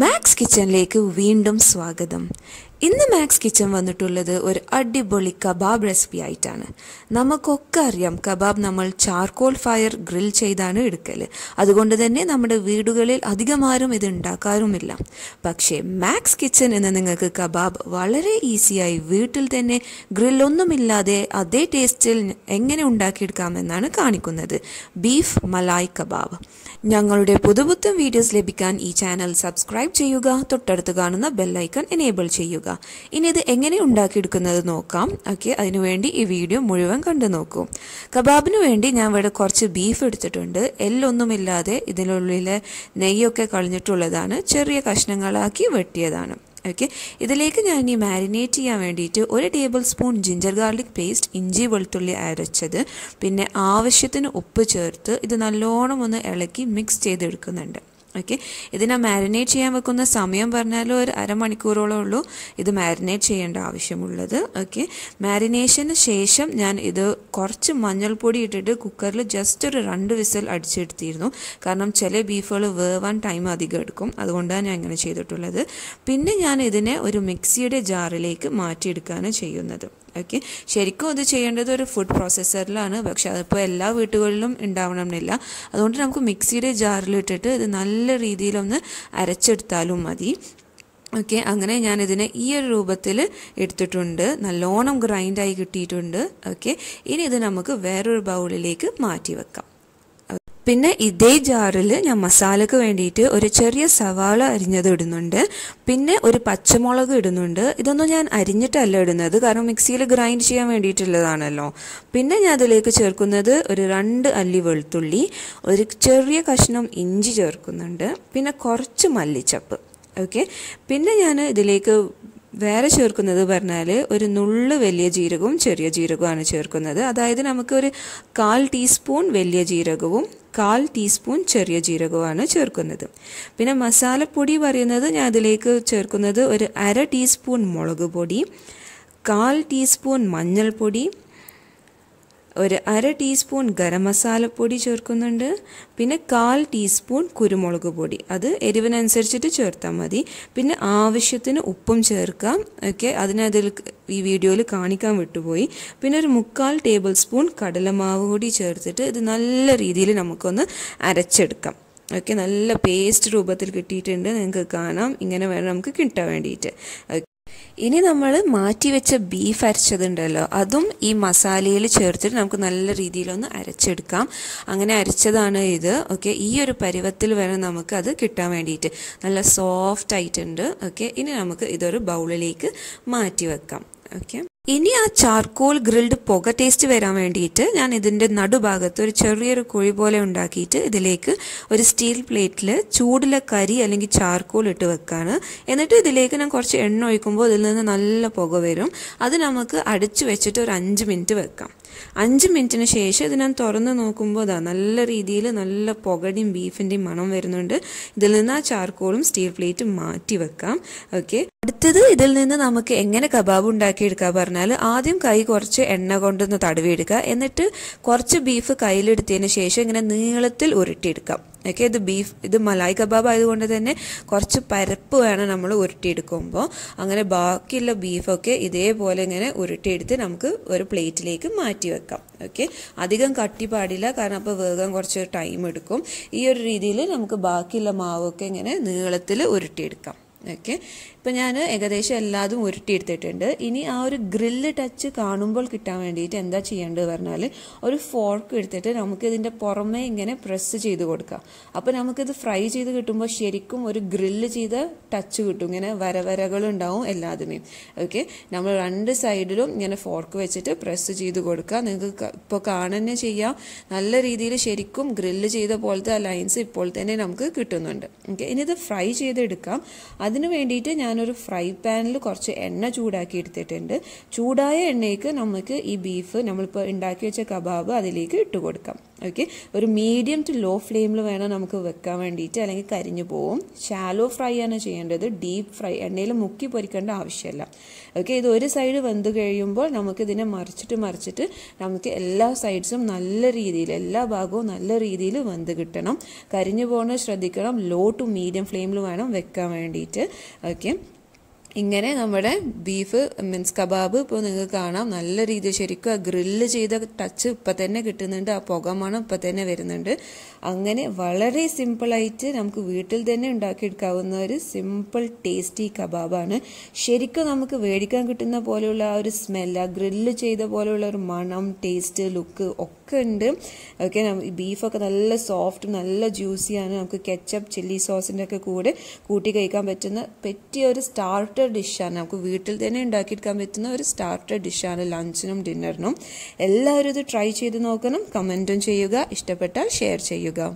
max കിച്ചണിലേക്ക് വീണ്ടും സ്വാഗതം ഇന്ന് മാക്സ് കിച്ചൺ വന്നിട്ടുള്ളത് ഒരു അടിപൊളി കബാബ് റെസിപ്പി ആയിട്ടാണ് നമുക്കൊക്കെ അറിയാം കബാബ് നമ്മൾ ചാർക്കോൾ ഫയർ ഗ്രിൽ ചെയ്താണ് എടുക്കൽ അതുകൊണ്ട് തന്നെ നമ്മുടെ വീടുകളിൽ അധികമാരും ഇത് ഉണ്ടാക്കാറുമില്ല പക്ഷേ മാക്സ് കിച്ചൺ എന്ന നിങ്ങൾക്ക് കബാബ് വളരെ ഈസിയായി വീട്ടിൽ തന്നെ ഗ്രില്ലൊന്നുമില്ലാതെ അതേ ടേസ്റ്റിൽ എങ്ങനെ ഉണ്ടാക്കിയെടുക്കാമെന്നാണ് കാണിക്കുന്നത് ബീഫ് മലായ് കബാബ് ഞങ്ങളുടെ പുതുപുത്തം വീഡിയോസ് ലഭിക്കാൻ ഈ ചാനൽ സബ്സ്ക്രൈബ് ചെയ്യുക തൊട്ടടുത്ത് കാണുന്ന ബെല്ലൈക്കൺ എനേബിൾ ചെയ്യുക ഇനി ഇത് എങ്ങനെ ഉണ്ടാക്കിയെടുക്കുന്നത് നോക്കാം ഓക്കെ അതിനുവേണ്ടി ഈ വീഡിയോ മുഴുവൻ കണ്ടു നോക്കൂ കബാബിന് വേണ്ടി ഞാൻ ഇവിടെ കുറച്ച് ബീഫ് എടുത്തിട്ടുണ്ട് എല്ലൊന്നുമില്ലാതെ ഇതിനുള്ളിലെ നെയ്യൊക്കെ കളഞ്ഞിട്ടുള്ളതാണ് ചെറിയ കഷ്ണങ്ങളാക്കി വെട്ടിയതാണ് ഓക്കെ ഇതിലേക്ക് ഞാൻ ഈ മാരിനേറ്റ് ചെയ്യാൻ വേണ്ടിയിട്ട് ഒരു tablespoon ginger garlic paste ഇഞ്ചി വെളുത്തുള്ളി അരച്ചത് പിന്നെ ആവശ്യത്തിന് ഉപ്പ് ചേർത്ത് ഇത് നല്ലോണം ഒന്ന് ഇളക്കി മിക്സ് ചെയ്തെടുക്കുന്നുണ്ട് ഓക്കെ ഇതിനെ മാരിനേറ്റ് ചെയ്യാൻ വെക്കുന്ന സമയം പറഞ്ഞാലും ഒരു അരമണിക്കൂറോളം ഉള്ളൂ ഇത് മാരിനേറ്റ് ചെയ്യേണ്ട ആവശ്യമുള്ളത് ഓക്കെ മാരിനേഷന് ശേഷം ഞാൻ ഇത് കുറച്ച് മഞ്ഞൾപ്പൊടി ഇട്ടിട്ട് കുക്കറിൽ ജസ്റ്റ് ഒരു രണ്ട് വിസിൽ അടിച്ചെടുത്തിരുന്നു കാരണം ചില ബീഫുകൾ വേവാൻ ടൈം അധികം എടുക്കും അതുകൊണ്ടാണ് ഞാൻ ഇങ്ങനെ ചെയ്തിട്ടുള്ളത് പിന്നെ ഞാൻ ഇതിനെ ഒരു മിക്സിയുടെ ജാറിലേക്ക് മാറ്റിയെടുക്കുകയാണ് ചെയ്യുന്നത് ഓക്കെ ശരിക്കും ഇത് ചെയ്യേണ്ടത് ഒരു ഫുഡ് പ്രോസസ്സറിലാണ് പക്ഷെ അതിപ്പോൾ എല്ലാ വീട്ടുകളിലും ഉണ്ടാവണം എന്നില്ല അതുകൊണ്ട് നമുക്ക് മിക്സിയുടെ ജാറിലിട്ടിട്ട് ഇത് നല്ല രീതിയിലൊന്ന് അരച്ചെടുത്താലും മതി ഓക്കെ അങ്ങനെ ഞാനിതിനെ ഈ ഒരു രൂപത്തിൽ എടുത്തിട്ടുണ്ട് നല്ലോണം ഗ്രൈൻഡായി കിട്ടിയിട്ടുണ്ട് ഓക്കെ ഇനി ഇത് നമുക്ക് വേറൊരു ബൗളിലേക്ക് മാറ്റി വെക്കാം പിന്നെ ഇതേ ജാറിൽ ഞാൻ മസാലയ്ക്ക് വേണ്ടിയിട്ട് ഒരു ചെറിയ സവാള അരിഞ്ഞത് ഇടുന്നുണ്ട് പിന്നെ ഒരു പച്ചമുളക് ഇടുന്നുണ്ട് ഇതൊന്നും ഞാൻ അരിഞ്ഞിട്ടല്ല ഇടുന്നത് കാരണം മിക്സിയിൽ ഗ്രൈൻഡ് ചെയ്യാൻ വേണ്ടിയിട്ടുള്ളതാണല്ലോ പിന്നെ ഞാൻ അതിലേക്ക് ചേർക്കുന്നത് ഒരു രണ്ട് അല്ലി വെളുത്തുള്ളി ഒരു ചെറിയ കഷ്ണം ഇഞ്ചി ചേർക്കുന്നുണ്ട് പിന്നെ കുറച്ച് മല്ലിച്ചപ്പ് ഓക്കെ പിന്നെ ഞാൻ ഇതിലേക്ക് വേറെ ചേർക്കുന്നത് പറഞ്ഞാൽ ഒരു നുള്ള് വലിയ ജീരകവും ചെറിയ ജീരകവും ആണ് ചേർക്കുന്നത് അതായത് നമുക്ക് ഒരു കാൽ ടീസ്പൂൺ വലിയ ജീരകവും കാൽ ടീസ്പൂൺ ചെറിയ ജീരകമാണ് ചേർക്കുന്നത് പിന്നെ മസാലപ്പൊടി പറയുന്നത് ഞാൻ അതിലേക്ക് ചേർക്കുന്നത് ഒരു അര ടീസ്പൂൺ മുളക് പൊടി കാൽ ടീസ്പൂൺ മഞ്ഞൾപ്പൊടി ഒരു അര ടീസ്പൂൺ ഗരം മസാലപ്പൊടി ചേർക്കുന്നുണ്ട് പിന്നെ കാൽ ടീസ്പൂൺ കുരുമുളക് പൊടി അത് എരിവിനനുസരിച്ചിട്ട് ചേർത്താൽ മതി പിന്നെ ആവശ്യത്തിന് ഉപ്പും ചേർക്കാം ഓക്കെ അതിനതിൽ ഈ വീഡിയോയിൽ കാണിക്കാൻ വിട്ടുപോയി പിന്നെ ഒരു മുക്കാൽ ടേബിൾ സ്പൂൺ കടലമാവ് കൂടി ചേർത്തിട്ട് ഇത് നല്ല രീതിയിൽ നമുക്കൊന്ന് അരച്ചെടുക്കാം ഓക്കെ നല്ല പേസ്റ്റ് രൂപത്തിൽ കിട്ടിയിട്ടുണ്ട് നിങ്ങൾക്ക് കാണാം ഇങ്ങനെ വേണം നമുക്ക് കിട്ടാൻ വേണ്ടിയിട്ട് ഇനി നമ്മൾ മാറ്റി വെച്ച ബീഫ് അരച്ചതുണ്ടല്ലോ അതും ഈ മസാലയിൽ ചേർത്തിട്ട് നമുക്ക് നല്ല രീതിയിലൊന്ന് അരച്ചെടുക്കാം അങ്ങനെ അരച്ചതാണ് ഇത് ഓക്കെ ഈ ഒരു പരുവത്തിൽ വരെ നമുക്ക് അത് കിട്ടാൻ വേണ്ടിയിട്ട് നല്ല സോഫ്റ്റ് ആയിട്ടുണ്ട് ഓക്കെ ഇനി നമുക്ക് ഇതൊരു ബൗളിലേക്ക് മാറ്റി വെക്കാം ഓക്കെ ഇനി ആ ചാർക്കോൾ ഗ്രിൽഡ് പുക ടേസ്റ്റ് വരാൻ വേണ്ടിയിട്ട് ഞാൻ ഇതിൻ്റെ നടുഭാഗത്ത് ഒരു ചെറിയൊരു കുഴി പോലെ ഉണ്ടാക്കിയിട്ട് ഇതിലേക്ക് ഒരു സ്റ്റീൽ പ്ലേറ്റിൽ ചൂടിലെ കരി അല്ലെങ്കിൽ ചാർക്കോൾ ഇട്ട് വെക്കാണ് എന്നിട്ട് ഇതിലേക്ക് ഞാൻ കുറച്ച് എണ്ണ ഒഴിക്കുമ്പോൾ ഇതിൽ നിന്ന് നല്ല പുക വരും അത് നമുക്ക് അടിച്ചു വെച്ചിട്ട് ഒരു അഞ്ച് മിനിറ്റ് വെക്കാം അഞ്ച് മിനിറ്റിന് ശേഷം ഇത് ഞാൻ തുറന്ന് നോക്കുമ്പോൾ അതാ നല്ല രീതിയിൽ നല്ല പുകടിയും ബീഫിൻ്റെയും മണം വരുന്നുണ്ട് ഇതിൽ നിന്ന് ആ ചാർക്കോളും സ്റ്റീൽ പ്ലേറ്റ് മാറ്റി വെക്കാം ഓക്കെ അടുത്തത് ഇതിൽ നിന്ന് നമുക്ക് എങ്ങനെ കബാബ് ഉണ്ടാക്കിയെടുക്കുക പറഞ്ഞാൽ ആദ്യം കൈ കുറച്ച് എണ്ണ കൊണ്ടൊന്ന് തടവിയെടുക്കുക എന്നിട്ട് കുറച്ച് ബീഫ് കയ്യിലെടുത്തതിന് ശേഷം ഇങ്ങനെ നീളത്തിൽ ഉരുട്ടിയെടുക്കാം ഓക്കെ ഇത് ബീഫ് ഇത് മലായി കബാബ് ആയതുകൊണ്ട് തന്നെ കുറച്ച് പരപ്പ് വേണം നമ്മൾ ഉരുട്ടിയെടുക്കുമ്പോൾ അങ്ങനെ ബാക്കിയുള്ള ബീഫൊക്കെ ഇതേപോലെ ഇങ്ങനെ ഉരുട്ടിയെടുത്ത് നമുക്ക് ഒരു പ്ലേറ്റിലേക്ക് മാറ്റി വെക്കാം ഓക്കെ അധികം കട്ടി പാടില്ല കാരണം അപ്പോൾ വേഗം കുറച്ച് ടൈം എടുക്കും ഈ ഒരു രീതിയിൽ നമുക്ക് ബാക്കിയുള്ള മാവൊക്കെ ഇങ്ങനെ നീളത്തിൽ ഉരുട്ടിയെടുക്കാം ഓക്കെ ഇപ്പം ഞാൻ ഏകദേശം എല്ലാതും ഉരുട്ടിയെടുത്തിട്ടുണ്ട് ഇനി ആ ഒരു ഗ്രില്ല് ടച്ച് കാണുമ്പോൾ കിട്ടാൻ വേണ്ടിയിട്ട് എന്താ ചെയ്യേണ്ടത് പറഞ്ഞാൽ ഒരു ഫോർക്ക് എടുത്തിട്ട് നമുക്ക് ഇതിൻ്റെ പുറമേ ഇങ്ങനെ പ്രസ് ചെയ്ത് കൊടുക്കാം അപ്പോൾ നമുക്കിത് ഫ്രൈ ചെയ്ത് കിട്ടുമ്പോൾ ശരിക്കും ഒരു ഗ്രില്ല് ചെയ്ത ടച്ച് കിട്ടും ഇങ്ങനെ വരവരകളുണ്ടാവും എല്ലാതുമേയും ഓക്കെ നമ്മൾ രണ്ട് സൈഡിലും ഇങ്ങനെ ഫോർക്ക് വെച്ചിട്ട് പ്രസ് ചെയ്ത് കൊടുക്കുക നിങ്ങൾക്ക് ഇപ്പോൾ കാണുന്നേ ചെയ്യാം നല്ല രീതിയിൽ ശരിക്കും ഗ്രില്ല് ചെയ്ത പോലത്തെ ആ ലൈൻസ് ഇപ്പോൾ തന്നെ നമുക്ക് കിട്ടുന്നുണ്ട് ഓക്കെ ഇനി ഇത് ഫ്രൈ ചെയ്തെടുക്കാം അത് അതിന് വേണ്ടിയിട്ട് ഞാനൊരു ഫ്രൈ പാനിൽ കുറച്ച് എണ്ണ ചൂടാക്കി എടുത്തിട്ടുണ്ട് ചൂടായ എണ്ണയ്ക്ക് നമുക്ക് ഈ ബീഫ് നമ്മളിപ്പോൾ ഉണ്ടാക്കി വെച്ച കബാബ് അതിലേക്ക് ഇട്ട് കൊടുക്കാം ഓക്കെ ഒരു മീഡിയം ടു ലോ ഫ്ലെയിമിൽ വേണം നമുക്ക് വെക്കാൻ വേണ്ടിയിട്ട് അല്ലെങ്കിൽ കരിഞ്ഞു പോവും ഷാലോ ഫ്രൈ ആണ് ചെയ്യേണ്ടത് ഡീപ്പ് ഫ്രൈ എണ്ണയിൽ മുക്കി പൊരിക്കേണ്ട ആവശ്യമില്ല ഓക്കെ ഇത് ഒരു സൈഡ് വെന്ത് കഴിയുമ്പോൾ നമുക്കിതിനെ മറിച്ചിട്ട് മറിച്ചിട്ട് നമുക്ക് എല്ലാ സൈഡ്സും നല്ല രീതിയിൽ എല്ലാ ഭാഗവും നല്ല രീതിയിൽ വെന്ത് കിട്ടണം കരിഞ്ഞു പോകണ ശ്രദ്ധിക്കണം ലോ ടു മീഡിയം ഫ്ലെയിമിൽ വേണം വെക്കാൻ വേണ്ടിയിട്ട് ഓക്കെ ഇങ്ങനെ നമ്മുടെ ബീഫ് മീൻസ് കബാബ് ഇപ്പോൾ നിങ്ങൾക്ക് കാണാം നല്ല രീതിയിൽ ശരിക്കും ആ ഗ്രില്ല് ചെയ്ത ടച്ച് ഇപ്പം തന്നെ കിട്ടുന്നുണ്ട് ആ പുകമണം ഇപ്പം തന്നെ വരുന്നുണ്ട് അങ്ങനെ വളരെ സിമ്പിളായിട്ട് നമുക്ക് വീട്ടിൽ തന്നെ ഉണ്ടാക്കിയെടുക്കാവുന്ന ഒരു സിമ്പിൾ ടേസ്റ്റി കബാബാണ് ശരിക്കും നമുക്ക് മേടിക്കാൻ കിട്ടുന്ന പോലെയുള്ള ആ ഒരു സ്മെല്ല് ആ ഗ്രില്ല് ചെയ്ത പോലെയുള്ള ഒരു മണം ടേസ്റ്റ് ലുക്ക് ഒക്കെ ഒക്കെ ഉണ്ട് ഓക്കെ ബീഫൊക്കെ നല്ല സോഫ്റ്റ് നല്ല ജ്യൂസിയാണ് നമുക്ക് കെച്ചപ്പ് ചില്ലി സോസിൻ്റെ ഒക്കെ കൂടെ കൂട്ടി കഴിക്കാൻ പറ്റുന്ന പറ്റിയ ഒരു സ്റ്റാർട്ടർ ഡിഷാണ് നമുക്ക് വീട്ടിൽ തന്നെ ഉണ്ടാക്കിയെടുക്കാൻ പറ്റുന്ന ഒരു സ്റ്റാർട്ടർ ഡിഷാണ് ലഞ്ചിനും ഡിന്നറിനും എല്ലാവരും ഇത് ട്രൈ ചെയ്ത് നോക്കണം കമൻറ്റും ചെയ്യുക ഇഷ്ടപ്പെട്ടാൽ ഷെയർ ചെയ്യുക